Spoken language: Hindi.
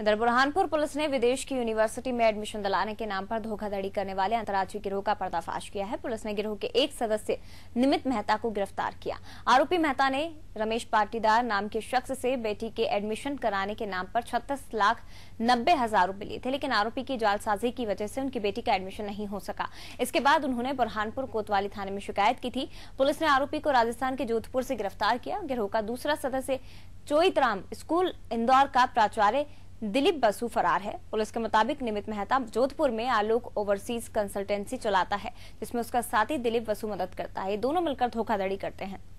इधर बुरहानपुर पुलिस ने विदेश की यूनिवर्सिटी में एडमिशन दिलाने के नाम पर धोखाधड़ी करने वाले अंतर्राज्यीय गिरोह का पर्दाफाश किया है पुलिस ने गिरोह के एक सदस्य निमित मेहता को गिरफ्तार किया आरोपी मेहता ने रमेश पाटीदार नाम के शख्स से बेटी के एडमिशन कराने के नाम पर छत्तीस लाख नब्बे हजार रूपये लिए थे लेकिन आरोपी की जालसाजी की वजह से उनकी बेटी का एडमिशन नहीं हो सका इसके बाद उन्होंने बुरहानपुर कोतवाली थाने में शिकायत की थी पुलिस ने आरोपी को राजस्थान के जोधपुर से गिरफ्तार किया गिरोह का दूसरा सदस्य चोईतराम स्कूल इंदौर का प्राचार्य दिलीप बसु फरार है पुलिस के मुताबिक निमित मेहता जोधपुर में आलोक ओवरसीज कंसल्टेंसी चलाता है जिसमें उसका साथी दिलीप बसु मदद करता है ये दोनों मिलकर धोखाधड़ी करते हैं